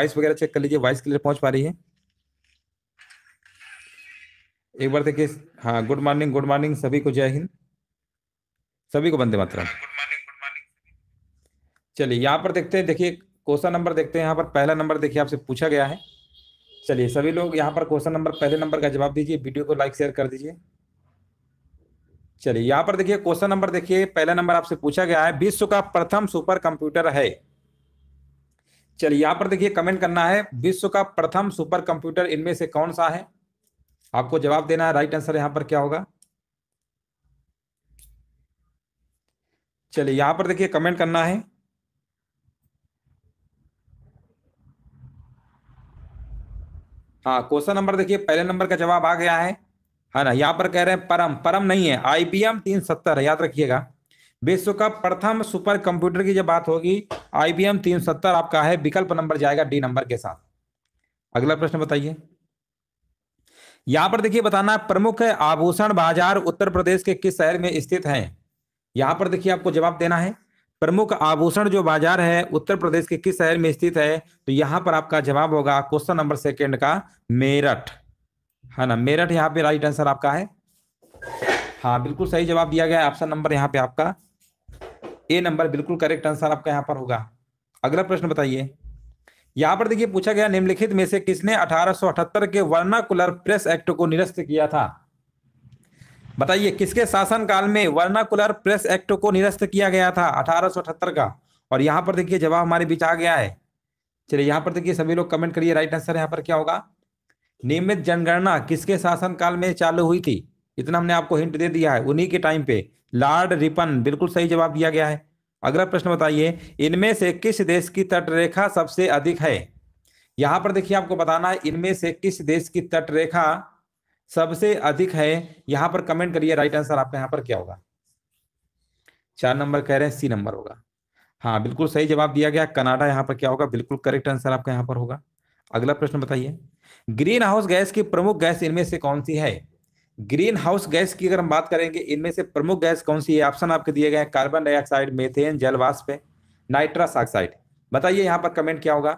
voice वगैरह check कर लीजिए वॉइस क्लियर पहुंच पा रही है एक बार देखिए हाँ गुड मॉर्निंग गुड मॉर्निंग सभी को जय हिंद सभी को बंदे मात्रा चलिए यहाँ पर देखते हैं देखिए क्वेश्चन नंबर देखते हैं यहाँ पर पहला नंबर देखिए आपसे पूछा गया है चलिए सभी लोग यहाँ पर क्वेश्चन नंबर पहले नंबर का जवाब दीजिए वीडियो को लाइक शेयर कर दीजिए चलिए यहाँ पर देखिए क्वेश्चन नंबर देखिए पहला नंबर आपसे पूछा गया है विश्व का प्रथम सुपर कंप्यूटर है चलिए यहां पर देखिए कमेंट करना है विश्व का प्रथम सुपर कंप्यूटर इनमें से कौन सा है आपको जवाब देना है राइट आंसर यहां पर क्या होगा चलिए यहां पर देखिए कमेंट करना है हाँ क्वेश्चन नंबर देखिए पहले नंबर का जवाब आ गया है है हाँ ना यहाँ पर कह रहे हैं परम परम नहीं है आईबीएम तीन सत्तर याद रखिएगा विश्व का प्रथम सुपर कंप्यूटर की जब बात होगी आईबीएम 370 आपका है विकल्प नंबर जाएगा डी नंबर के साथ अगला प्रश्न बताइए यहां पर देखिए बताना प्रमुख आभूषण बाजार उत्तर प्रदेश के किस शहर में स्थित है यहां पर देखिए आपको जवाब देना है प्रमुख आभूषण जो बाजार है उत्तर प्रदेश के किस शहर में स्थित है तो यहां पर आपका जवाब होगा क्वेश्चन नंबर सेकेंड का मेरठ है ना मेरठ यहाँ पे राइट आंसर आपका है हाँ बिल्कुल सही जवाब दिया गया ऑप्शन नंबर यहाँ पे आपका ए नंबर बिल्कुल करेक्ट आंसर आपका यहाँ पर होगा अगला प्रश्न बताइए यहाँ पर देखिए पूछा गया निम्नलिखित में से किसने 1878 के वर्नाकुलर प्रेस एक्ट को निरस्त किया था बताइए किसके शासन काल में वर्नाकुलर प्रेस एक्ट को निरस्त किया गया था अठारह का और यहाँ पर देखिए जवाब हमारे बीच आ गया है चलिए यहाँ पर देखिए सभी लोग कमेंट करिए राइट आंसर यहाँ पर क्या होगा नियमित जनगणना किसके शासन काल में चालू हुई थी इतना हमने आपको हिंट दे दिया है उन्हीं के टाइम पे लॉर्ड रिपन बिल्कुल सही जवाब दिया गया है अगला प्रश्न बताइए इनमें से किस देश की तटरेखा सबसे अधिक है यहां पर देखिए आपको बताना है इनमें से किस देश की तटरेखा सबसे अधिक है यहां पर कमेंट करिए राइट आंसर आपका यहां पर क्या होगा चार नंबर कह रहे हैं सी नंबर होगा हाँ बिल्कुल सही जवाब दिया गया कनाडा यहाँ पर क्या होगा बिल्कुल करेक्ट आंसर आपका यहाँ पर होगा अगला प्रश्न बताइए ग्रीन हाउस गैस की प्रमुख गैस इनमें से कौन सी है ग्रीन हाउस गैस की अगर हम बात करेंगे इनमें से प्रमुख गैस कौन सी है ऑप्शन आपके दिए गए हैं कार्बन डाइऑक्साइड मेथेन जलवाष्प नाइट्रस ऑक्साइड बताइए यहाँ पर कमेंट क्या होगा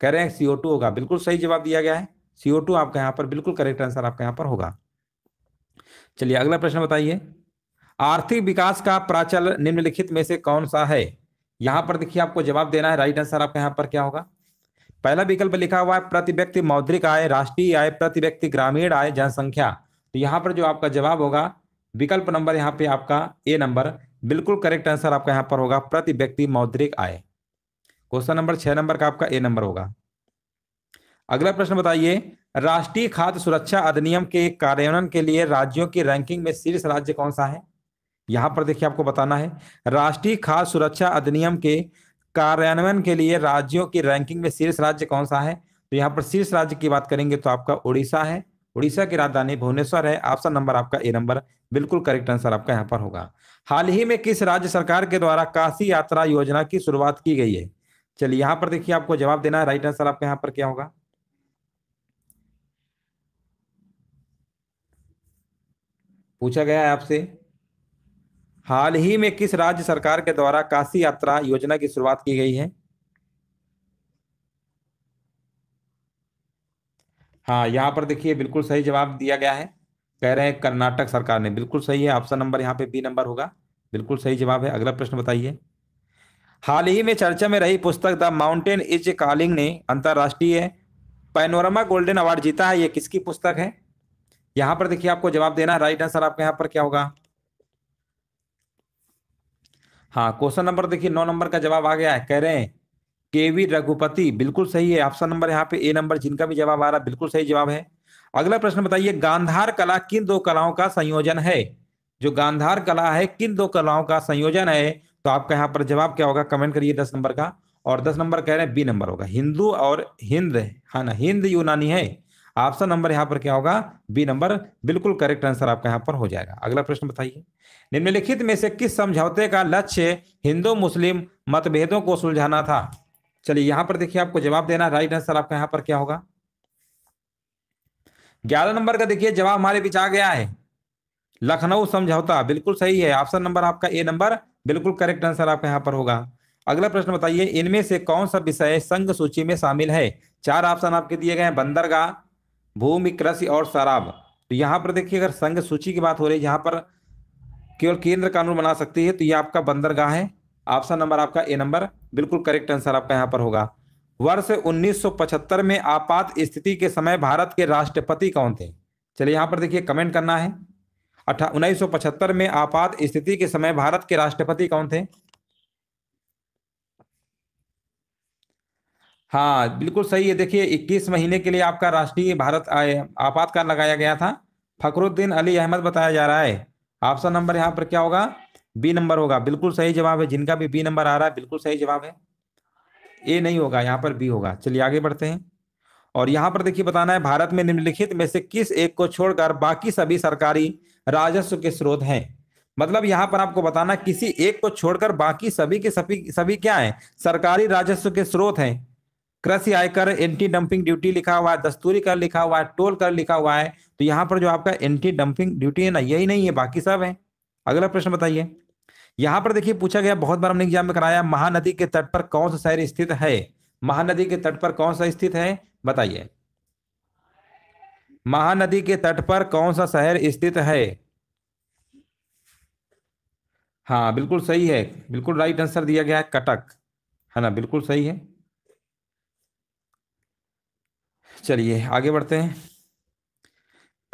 कह रहे हैं सीओ टू होगा बिल्कुल सही जवाब दिया गया है सीओ टू आपका यहाँ पर बिल्कुल करेक्ट आंसर आपका यहाँ पर होगा चलिए अगला प्रश्न बताइए आर्थिक विकास का प्राचल निम्नलिखित में से कौन सा है यहाँ पर देखिए आपको जवाब देना है राइट आंसर आपका यहाँ पर क्या होगा पहला विकल्प लिखा हुआ है प्रति व्यक्ति मौद्रिक आय राष्ट्रीय आय प्रति व्यक्ति ग्रामीण आय जनसंख्या यहां तो यहाँ पर जो आपका जवाब होगा विकल्प नंबर यहाँ पे आपका ए नंबर बिल्कुल करेक्ट आंसर आपका यहाँ पर होगा प्रति व्यक्ति मौद्रिक आय क्वेश्चन नंबर छह नंबर का आपका ए नंबर होगा अगला प्रश्न बताइए राष्ट्रीय खाद्य सुरक्षा अधिनियम के कार्यान्वयन के लिए राज्यों की रैंकिंग में शीर्ष राज्य कौन सा है यहां पर देखिए आपको बताना है राष्ट्रीय खाद्य सुरक्षा अधिनियम के कार्यान्वयन के लिए राज्यों की रैंकिंग में शीर्ष राज्य कौन सा है तो यहाँ पर शीर्ष राज्य की बात करेंगे तो आपका उड़ीसा है उड़ीसा की राजधानी भुवनेश्वर है ऑप्शन नंबर आपका ए नंबर बिल्कुल करेक्ट आंसर आपका यहाँ पर होगा हाल ही में किस राज्य सरकार के द्वारा काशी यात्रा योजना की शुरुआत की गई है चलिए यहाँ पर देखिए आपको जवाब देना है राइट आंसर आपका यहाँ पर क्या होगा पूछा गया है आपसे हाल ही में किस राज्य सरकार के द्वारा काशी यात्रा योजना की शुरुआत की गई है हाँ यहाँ पर देखिए बिल्कुल सही जवाब दिया गया है कह रहे हैं कर्नाटक सरकार ने बिल्कुल सही है ऑप्शन नंबर यहाँ पे बी नंबर होगा बिल्कुल सही जवाब है अगला प्रश्न बताइए हाल ही में चर्चा में रही पुस्तक द माउंटेन इज कॉलिंग ने अंतर्राष्ट्रीय पैनोरमा गोल्डन अवार्ड जीता है ये किसकी पुस्तक है यहाँ पर देखिए आपको जवाब देना है राइट आंसर आपके यहाँ पर क्या होगा हाँ क्वेश्चन नंबर देखिए नौ नंबर का जवाब आ गया है कह रहे हैं केवी वी रघुपति बिल्कुल सही है ऑप्शन नंबर यहाँ पे ए नंबर जिनका भी जवाब आ रहा बिल्कुल सही जवाब है अगला प्रश्न बताइए गांधार कला किन दो कलाओं का संयोजन है जो गांधार कला है किन दो कलाओं का संयोजन है तो आपका यहाँ पर जवाब क्या होगा कमेंट करिए दस नंबर का और दस नंबर कह रहे हैं बी नंबर होगा हिंदू और हिंद है हाँ ना हिंद यूनानी है ऑप्शन नंबर यहाँ पर क्या होगा बी नंबर बिल्कुल करेक्ट आंसर आपका यहाँ पर हो जाएगा अगला प्रश्न बताइए निम्नलिखित में से किस समझौते का लक्ष्य हिंदू मुस्लिम मतभेदों को सुलझाना था चलिए यहां पर देखिए आपको जवाब देना राइट आंसर आपका यहां पर क्या होगा ग्यारह नंबर का देखिए जवाब हमारे बीच आ गया है लखनऊ समझौता बिल्कुल सही है ऑप्शन नंबर आपका ए नंबर बिल्कुल करेक्ट आंसर आपका यहाँ पर होगा अगला प्रश्न बताइए इनमें से कौन सा विषय संघ सूची में शामिल है चार ऑप्शन आपके दिए गए हैं बंदरगाह भूमि कृषि और शराब तो यहाँ पर देखिए अगर संघ सूची की बात हो रही है यहाँ पर केवल केंद्र कानून बना सकती है तो ये आपका बंदरगाह है ऑप्शन नंबर आपका ए नंबर बिल्कुल करेक्ट आंसर आपका यहाँ पर होगा वर्ष 1975 में आपात स्थिति के समय भारत के राष्ट्रपति कौन थे चलिए यहाँ पर देखिए कमेंट करना है अठा उन्नीस में आपात स्थिति के समय भारत के राष्ट्रपति कौन थे हाँ बिल्कुल सही है देखिए 21 महीने के लिए आपका राष्ट्रीय भारत आपातकाल लगाया गया था फखरुद्दीन अली अहमद बताया जा रहा है ऑप्शन नंबर यहाँ पर क्या होगा बी नंबर होगा बिल्कुल सही जवाब है जिनका भी बी नंबर आ रहा है बिल्कुल सही जवाब है ए नहीं होगा यहाँ पर बी होगा चलिए आगे बढ़ते हैं और यहाँ पर देखिए बताना है भारत में निम्नलिखित में से किस एक को छोड़कर बाकी सभी सरकारी राजस्व के स्रोत हैं मतलब यहाँ पर आपको बताना किसी एक को छोड़कर बाकी सभी के सभी सभी क्या है सरकारी राजस्व के स्रोत हैं कृषि आयकर एंटी डंपिंग ड्यूटी लिखा हुआ है दस्तूरी कर लिखा हुआ है टोल कर लिखा हुआ है तो यहाँ पर जो आपका एंटी डंपिंग ड्यूटी है ना यही नहीं है बाकी सब है अगला प्रश्न बताइए यहां पर देखिए पूछा गया बहुत बार हमने एग्जाम में कराया महानदी के तट पर कौन सा शहर स्थित है महानदी के तट पर कौन सा स्थित है बताइए महानदी के तट पर कौन सा शहर स्थित है हाँ बिल्कुल सही है बिल्कुल राइट आंसर दिया गया है कटक है हाँ ना बिल्कुल सही है चलिए आगे बढ़ते हैं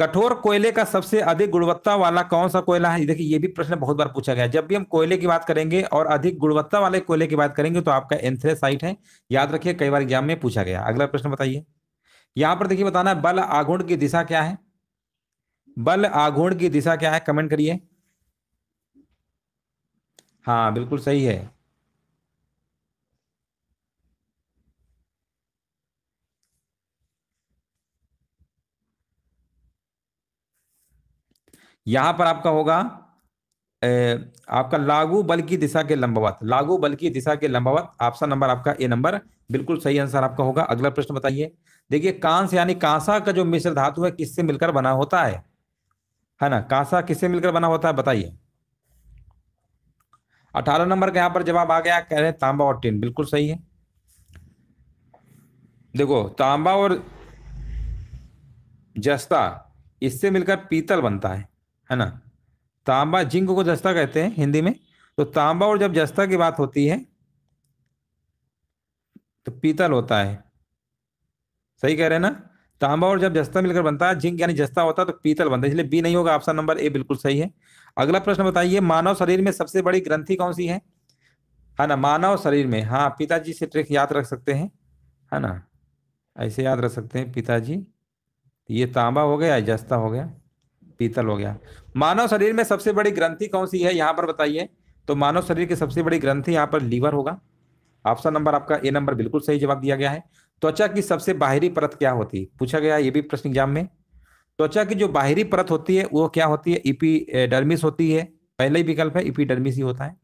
कठोर कोयले का सबसे अधिक गुणवत्ता वाला कौन सा कोयला है देखिए ये भी प्रश्न बहुत बार पूछा गया जब भी हम कोयले की बात करेंगे और अधिक गुणवत्ता वाले कोयले की बात करेंगे तो आपका एंथ्रेसाइट है याद रखिए कई बार एग्जाम में पूछा गया अगला प्रश्न बताइए यहां पर देखिए बताना बल आघूर्ण की दिशा क्या है बल आघूर्ण की दिशा क्या है कमेंट करिए हाँ बिल्कुल सही है यहां पर आपका होगा ए, आपका लागू बल की दिशा के लंबवत लागू बल की दिशा के लंबवत ऑप्शन नंबर आपका ए नंबर बिल्कुल सही आंसर आपका होगा अगला प्रश्न बताइए देखिए कांस यानी कांसा का जो मिश्र धातु है किससे मिलकर बना होता है है ना कांसा किससे मिलकर बना होता है बताइए अठारह नंबर का यहां पर जवाब आ गया कह रहे हैं तांबा और टिन बिल्कुल सही है देखो तांबा और जस्ता इससे मिलकर पीतल बनता है है ना तांबा जिंक को जस्ता कहते हैं हिंदी में तो तांबा और जब जस्ता की बात होती है तो पीतल होता है सही कह रहे हैं ना तांबा और जब जस्ता मिलकर बनता है जिंक यानी जस्ता होता है तो पीतल बनता है इसलिए बी नहीं होगा ऑप्शन नंबर ए बिल्कुल सही है अगला प्रश्न बताइए मानव शरीर में सबसे बड़ी ग्रंथि कौन सी है है ना मानव शरीर में हाँ पिताजी से ट्रिक याद रख सकते हैं है ना ऐसे याद रख सकते हैं पिताजी ये तांबा हो गया जस्ता हो गया पीतल हो गया मानव शरीर में सबसे बड़ी ग्रंथि कौन सी है यहाँ पर बताइए तो मानव शरीर की सबसे बड़ी ग्रंथि यहाँ पर लीवर होगा ऑप्शन नंबर आपका ए नंबर बिल्कुल सही जवाब दिया गया है त्वचा की सबसे बाहरी परत क्या होती है पूछा गया ये भी प्रश्न एग्जाम में त्वचा की जो बाहरी परत होती है वो क्या होती है इपीडर्मिस होती है पहला ही विकल्प है इपीडर्मिस ही होता है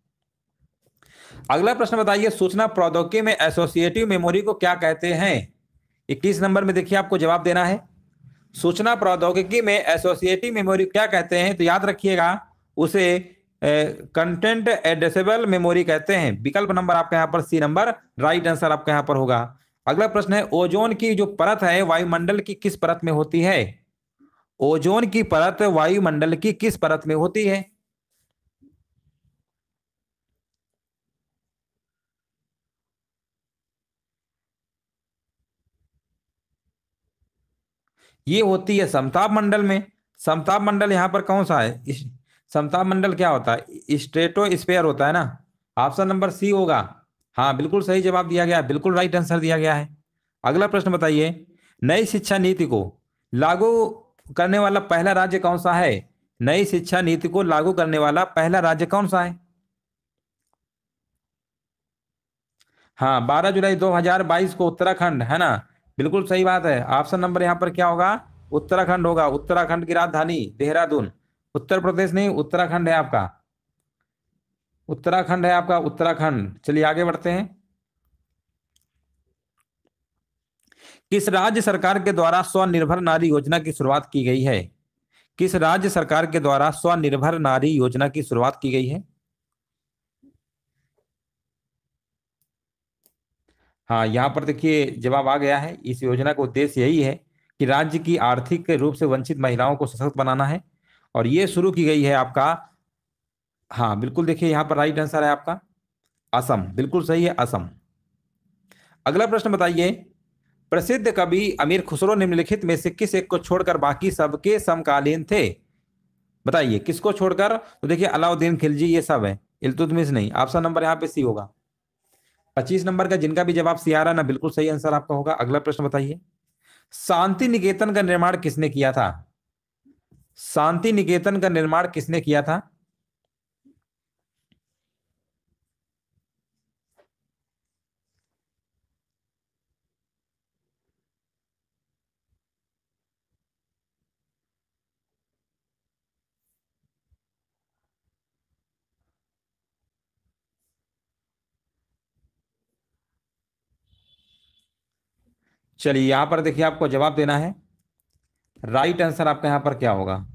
अगला प्रश्न बताइए सूचना प्रौद्योगिकी में एसोसिएटिव मेमोरी को क्या कहते हैं इक्कीस नंबर में देखिए आपको जवाब देना है सूचना प्रौद्योगिकी में एसोसिएटिव मेमोरी क्या कहते हैं तो याद रखिएगा उसे कंटेंट एड्रेसेबल मेमोरी कहते हैं विकल्प नंबर आपके यहाँ पर सी नंबर राइट आंसर आपके यहाँ पर होगा अगला प्रश्न है ओजोन की जो परत है वायुमंडल की किस परत में होती है ओजोन की परत वायुमंडल की किस परत में होती है ये होती है समताप मंडल में समताप मंडल यहाँ पर कौन सा है समताप मंडल क्या होता है स्ट्रेटो स्पेयर होता है ना ऑप्शन नंबर सी होगा हाँ बिल्कुल सही जवाब दिया गया बिल्कुल राइट आंसर दिया गया है अगला प्रश्न बताइए नई शिक्षा नीति को लागू करने वाला पहला राज्य कौन सा है नई शिक्षा नीति को लागू करने वाला पहला राज्य कौन सा है हाँ 12 जुलाई 2022 को उत्तराखंड है ना बिल्कुल सही बात है ऑप्शन नंबर यहाँ पर क्या होगा उत्तराखंड होगा उत्तराखंड की राजधानी देहरादून उत्तर प्रदेश नहीं उत्तराखंड है आपका उत्तराखंड है आपका उत्तराखंड चलिए आगे बढ़ते हैं किस राज्य सरकार के द्वारा स्वनिर्भर नारी योजना की शुरुआत की गई है किस राज्य सरकार के द्वारा स्वनिर्भर नारी योजना की शुरुआत की गई है हाँ यहाँ पर देखिए जवाब आ गया है इस योजना का उद्देश्य यही है कि राज्य की आर्थिक रूप से वंचित महिलाओं को सशक्त बनाना है और ये शुरू की गई है आपका हाँ बिल्कुल देखिए यहाँ पर राइट आंसर है आपका असम बिल्कुल सही है असम अगला प्रश्न बताइए प्रसिद्ध कवि अमीर खुसरो निम्नलिखित में से किस एक को छोड़कर बाकी सबके समकालीन थे बताइए किसको छोड़कर तो देखिए अलाउद्दीन खिलजी ये सब है इलतुतमिस नहीं ऑप्शन नंबर यहाँ पे सी होगा पच्चीस नंबर का जिनका भी जवाब सियारा ना बिल्कुल सही आंसर आपका होगा अगला प्रश्न बताइए शांति निकेतन का निर्माण किसने किया था शांति निकेतन का निर्माण किसने किया था चलिए यहां पर देखिए आपको जवाब देना है राइट आंसर आपका यहां पर क्या होगा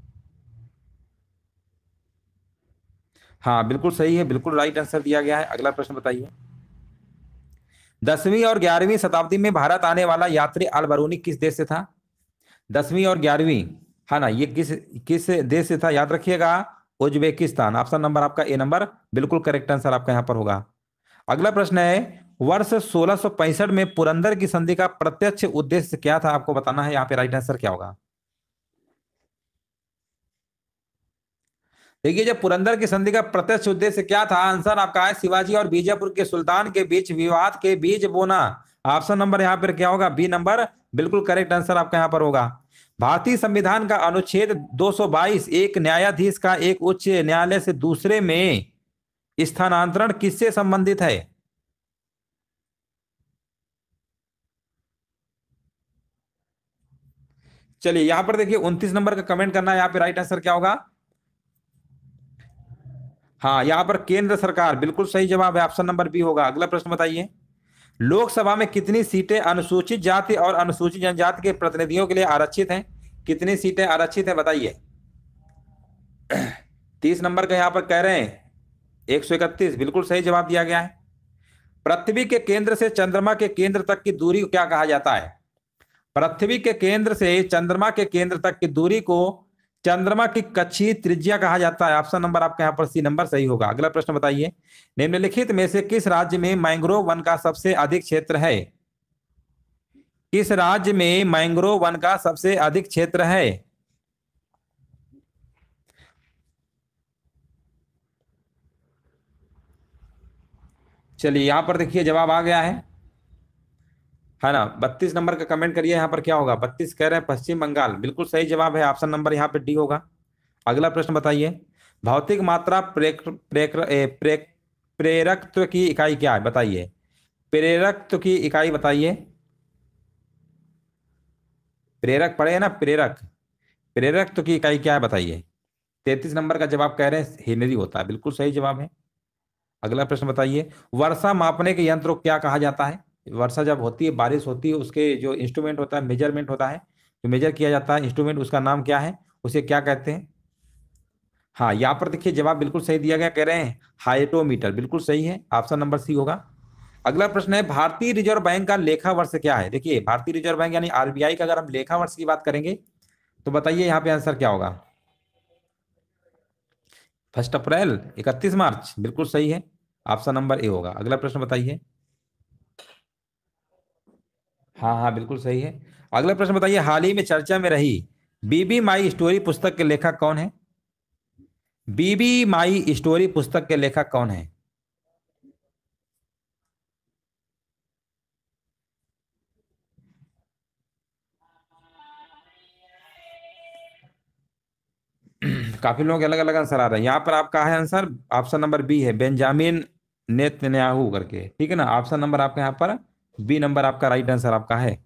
हाँ बिल्कुल सही है बिल्कुल राइट आंसर दिया गया है अगला प्रश्न बताइए दसवीं और ग्यारहवीं शताब्दी में भारत आने वाला यात्री अल बरूनी किस देश से था दसवीं और ग्यारहवीं है हाँ ना ये किस किस देश से था याद रखिएगा उज्बेकिस्तान ऑप्शन नंबर आपका ए नंबर बिल्कुल करेक्ट आंसर आपका यहां पर होगा अगला प्रश्न है वर्ष सोलह में पुरंदर की संधि का प्रत्यक्ष उद्देश्य क्या था आपको बताना है यहाँ पे राइट आंसर क्या होगा देखिए जब पुरंदर की संधि का प्रत्यक्ष उद्देश्य क्या था आंसर आपका है शिवाजी और बीजापुर के सुल्तान के बीच विवाद के बीच बोना ऑप्शन नंबर यहाँ पर क्या होगा बी नंबर बिल्कुल करेक्ट आंसर आपका यहाँ पर होगा भारतीय संविधान का अनुच्छेद 222 एक न्यायाधीश का एक उच्च न्यायालय से दूसरे में स्थानांतरण किससे संबंधित है चलिए यहां पर देखिए उनतीस नंबर का कमेंट करना है यहाँ पे राइट आंसर क्या होगा हाँ यहां पर केंद्र सरकार बिल्कुल सही जवाब है ऑप्शन नंबर बी होगा अगला प्रश्न बताइए लोकसभा में कितनी सीटें अनुसूचित जाति और अनुसूचित जनजाति के प्रतिनिधियों के लिए आरक्षित हैं कितनी सीटें आरक्षित हैं बताइए तीस नंबर का यहाँ पर कह रहे हैं एक सौ इकतीस बिल्कुल सही जवाब दिया गया है पृथ्वी के केंद्र से चंद्रमा के केंद्र तक की दूरी को क्या कहा जाता है पृथ्वी के केंद्र से चंद्रमा के केंद्र तक की दूरी को चंद्रमा की कच्छी त्रिज्या कहा जाता है ऑप्शन नंबर आपका यहाँ पर सी नंबर सही होगा अगला प्रश्न बताइए निम्नलिखित में से किस राज्य में मैंग्रोव वन का सबसे अधिक क्षेत्र है किस राज्य में मैंग्रोव वन का सबसे अधिक क्षेत्र है चलिए यहां पर देखिए जवाब आ गया है है ना बत्तीस नंबर का कमेंट करिए यहाँ पर क्या होगा बत्तीस कह रहे हैं पश्चिम बंगाल बिल्कुल सही जवाब है ऑप्शन नंबर यहाँ पे डी होगा अगला प्रश्न बताइए भौतिक मात्रा प्रेक, प्रेक, प्रेक, प्रेरकत्व की इकाई क्या है बताइए प्रेरकत्व की इकाई बताइए प्रेरक पड़े ना प्रेरक प्रेरकत्व की इकाई क्या है बताइए तैतीस नंबर का जवाब कह रहे हैं हेनरी होता है बिल्कुल सही जवाब है अगला प्रश्न बताइए वर्षा मापने के यंत्र को क्या कहा जाता है वर्षा जब होती है बारिश होती है उसके जो इंस्ट्रूमेंट होता है मेजरमेंट होता है जो मेजर किया जाता है इंस्ट्रूमेंट उसका नाम क्या है उसे क्या कहते हैं हाँ यहाँ पर देखिए जवाब बिल्कुल सही दिया गया कह रहे हैं हाइटोमीटर बिल्कुल सही है ऑप्शन नंबर सी होगा अगला प्रश्न है भारतीय रिजर्व बैंक का लेखा वर्ष क्या है देखिए भारतीय रिजर्व बैंक यानी आरबीआई का अगर हम लेखा वर्ष की बात करेंगे तो बताइए यहाँ पे आंसर क्या होगा फर्स्ट अप्रैल इकतीस मार्च बिल्कुल सही है ऑप्शन नंबर ए होगा अगला प्रश्न बताइए हाँ हाँ बिल्कुल सही है अगला प्रश्न बताइए हाल ही में चर्चा में रही बीबी माई स्टोरी पुस्तक के लेखक कौन है बीबी माई स्टोरी पुस्तक के लेखक कौन है काफी लोगों के अलग अलग आंसर आ रहे हैं यहाँ पर आपका है आंसर ऑप्शन नंबर बी है बेंजामिन नेतन्याहू करके ठीक है ना ऑप्शन नंबर आपके यहाँ पर बी नंबर आपका राइट आंसर आपका है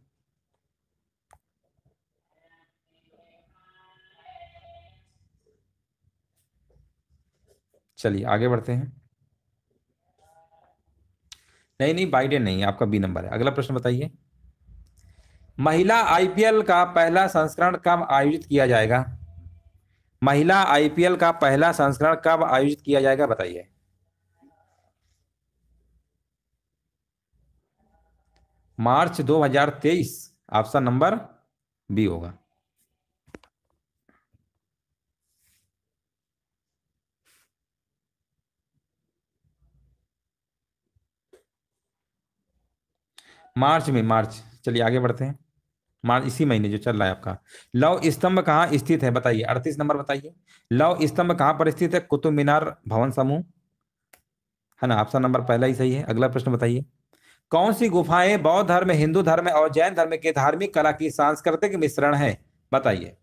चलिए आगे बढ़ते हैं नहीं नहीं बाइडेन नहीं आपका बी नंबर है अगला प्रश्न बताइए महिला आईपीएल का पहला संस्करण कब आयोजित किया जाएगा महिला आईपीएल का पहला संस्करण कब आयोजित किया जाएगा बताइए मार्च 2023 ऑप्शन नंबर बी होगा मार्च में मार्च चलिए आगे बढ़ते हैं मार्च इसी महीने जो चल रहा है आपका लव स्तंभ कहाँ स्थित है बताइए अड़तीस नंबर बताइए लव स्तंभ कहाँ पर स्थित है कुतुब मीनार भवन समूह है ना ऑप्शन नंबर पहला ही सही है अगला प्रश्न बताइए कौन सी गुफाएं बौद्ध धर्म हिंदू धर्म और जैन धर्म के धार्मिक कला की सांस्कृतिक मिश्रण है बताइए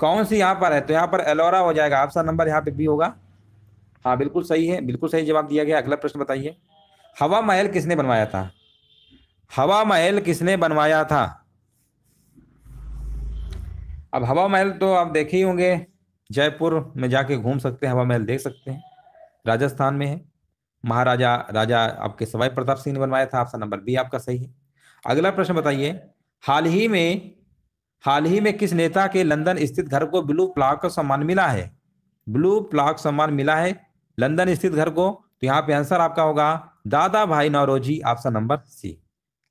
कौन सी यहाँ पर है तो यहाँ पर एलोरा हो जाएगा ऑप्शन नंबर यहाँ पे भी होगा हाँ बिल्कुल सही है बिल्कुल सही जवाब दिया गया अगला प्रश्न बताइए हवा महल किसने बनवाया था हवा महल किसने बनवाया था अब हवा महल तो आप देखे ही होंगे जयपुर में जाके घूम सकते हैं हवा महल देख सकते हैं राजस्थान में है महाराजा राजा आपके सवाई प्रताप सिंह ने बनवाया था ऑप्शन नंबर बी आपका सही है अगला प्रश्न बताइए हाल ही में हाल ही में किस नेता के लंदन स्थित घर को ब्लू प्लाक का सम्मान मिला है ब्लू प्लाक सम्मान मिला है लंदन स्थित घर को तो यहाँ पे आंसर आपका होगा दादा भाई नौरोजी ऑप्शन नंबर सी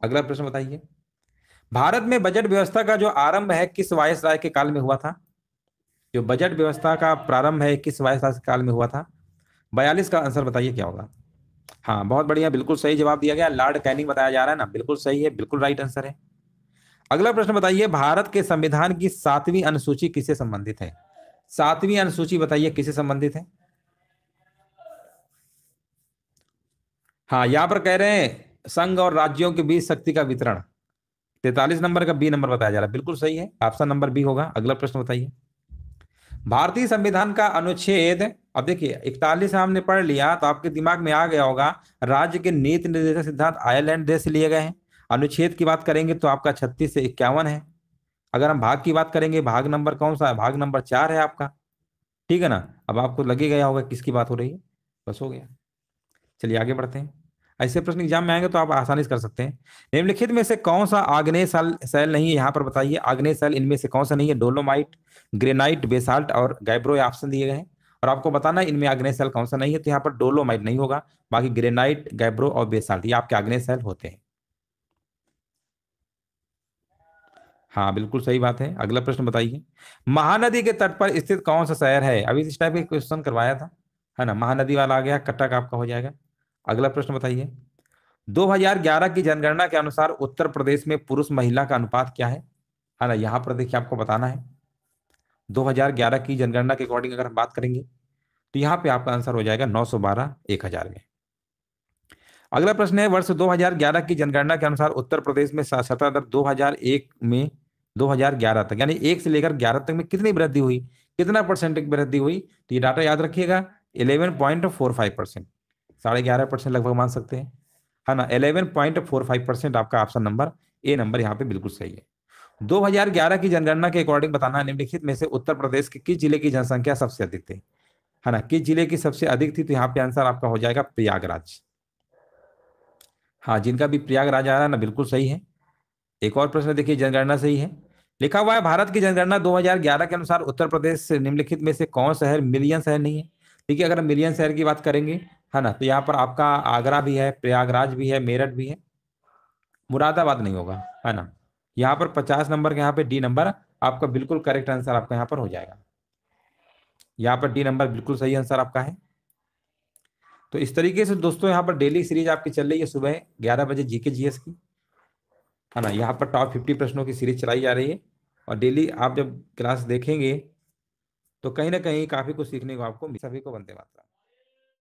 अगला प्रश्न बताइए भारत में बजट व्यवस्था का जो आरंभ है किस वायस राय के काल में हुआ था जो बजट व्यवस्था का प्रारंभ है किस वायस राय के काल में हुआ था बयालीस का आंसर बताइए क्या होगा हाँ बहुत बढ़िया बिल्कुल सही जवाब दिया गया लॉर्ड कैनिंग बताया जा रहा है ना बिल्कुल सही है बिल्कुल राइट आंसर है अगला प्रश्न बताइए भारत के संविधान की सातवीं अनुसूची किससे संबंधित है सातवीं अनुसूची बताइए किससे संबंधित है हाँ यहां पर कह रहे हैं संघ और राज्यों के बीच शक्ति का वितरण तैतालीस नंबर का बी नंबर बताया जा रहा है बिल्कुल सही है ऑप्शन नंबर बी होगा अगला प्रश्न बताइए भारतीय संविधान का अनुच्छेद अब देखिए इकतालीस हमने पढ़ लिया तो आपके दिमाग में आ गया होगा राज्य के नीति निर्देशक सिद्धांत आयरलैंड देश से लिए गए हैं अनुच्छेद की बात करेंगे तो आपका छत्तीस से इक्यावन है अगर हम भाग की बात करेंगे भाग नंबर कौन सा है भाग नंबर चार है आपका ठीक है ना अब आपको लगे गया होगा किसकी बात हो रही है बस हो गया चलिए आगे बढ़ते हैं ऐसे प्रश्न एग्जाम में आएंगे तो आप आसानी से कर सकते हैं निम्नलिखित में से कौन सा आग्नेय साल सेल नहीं है यहाँ पर बताइए आग्नेय सेल इनमें से कौन सा नहीं है डोलोमाइट ग्रेनाइट बेसाल्ट और गैब्रो ऑप्शन दिए गए हैं और आपको बताना इनमें आग्नेय सेल कौन सा नहीं है तो यहाँ पर डोलोमाइट नहीं होगा बाकी ग्रेनाइट गैब्रो और बेसाल्ट ये आपके आग्नेय सेल होते हैं हाँ बिल्कुल सही बात है अगला प्रश्न बताइए महानदी के तट पर स्थित कौन सा शहर है अभी इस टाइप के क्वेश्चन करवाया था है ना महानदी वाला आ गया कटक आपका हो जाएगा अगला प्रश्न बताइए 2011 की जनगणना के अनुसार उत्तर प्रदेश में पुरुष महिला का अनुपात क्या है है हाँ ना यहाँ पर देखिए आपको बताना है 2011 की जनगणना के अकॉर्डिंग अगर हम बात करेंगे तो यहाँ पे आपका आंसर हो जाएगा 912 हजार में अगला प्रश्न है वर्ष 2011 की जनगणना के अनुसार उत्तर प्रदेश में साक्षरता दर 2001 में 2011 तक यानी एक से लेकर ग्यारह तक में कितनी वृद्धि हुई कितना परसेंट वृद्धि हुई तो ये डाटा याद रखिएगा फाइव परसेंट साढ़े ग्यारह परसेंट लगभग मान सकते हैं है हाँ ना eleven point four five percent आपका ऑप्शन नंबर ए नंबर यहाँ पे बिल्कुल सही है 2011 की जनगणना के अकॉर्डिंग बताना निम्नलिखित में से उत्तर प्रदेश के किस जिले की जनसंख्या सबसे अधिक थी है हाँ ना किस जिले की सबसे अधिक थी तो यहाँ पे आंसर आपका हो जाएगा प्रयागराज हाँ जिनका भी प्रयागराज आ रहा है ना बिल्कुल सही है एक और प्रश्न देखिए जनगणना सही है लिखा हुआ है भारत की जनगणना 2011 के अनुसार उत्तर प्रदेश निम्नलिखित में से कौन शहर मिलियन शहर नहीं है देखिए अगर मिलियन शहर की बात करेंगे है ना तो यहाँ पर आपका आगरा भी है प्रयागराज भी है मेरठ भी है मुरादाबाद नहीं होगा है ना यहाँ पर पचास नंबर के यहाँ पे डी नंबर आपका बिल्कुल करेक्ट आंसर आपका यहाँ पर हो जाएगा यहाँ पर डी नंबर बिल्कुल सही आंसर आपका है तो इस तरीके से दोस्तों यहाँ पर डेली सीरीज आपकी चल रही है सुबह ग्यारह बजे जीके जीएस की है ना यहाँ पर टॉप फिफ्टी प्रश्नों की सीरीज चलाई जा रही है और डेली आप जब क्लास देखेंगे तो कहीं ना कहीं काफ़ी कुछ सीखने को आपको सभी को बनते बात